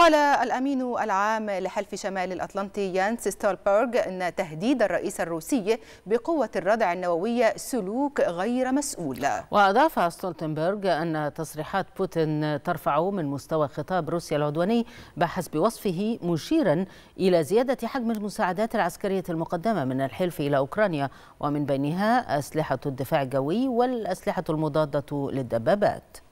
قال الأمين العام لحلف شمال الأطلنطي يانس ستولبرغ أن تهديد الرئيس الروسي بقوة الردع النووية سلوك غير مسؤول وأضاف ستولتنبرغ أن تصريحات بوتين ترفع من مستوى خطاب روسيا العدواني بحسب وصفه مشيرا إلى زيادة حجم المساعدات العسكرية المقدمة من الحلف إلى أوكرانيا ومن بينها أسلحة الدفاع الجوي والأسلحة المضادة للدبابات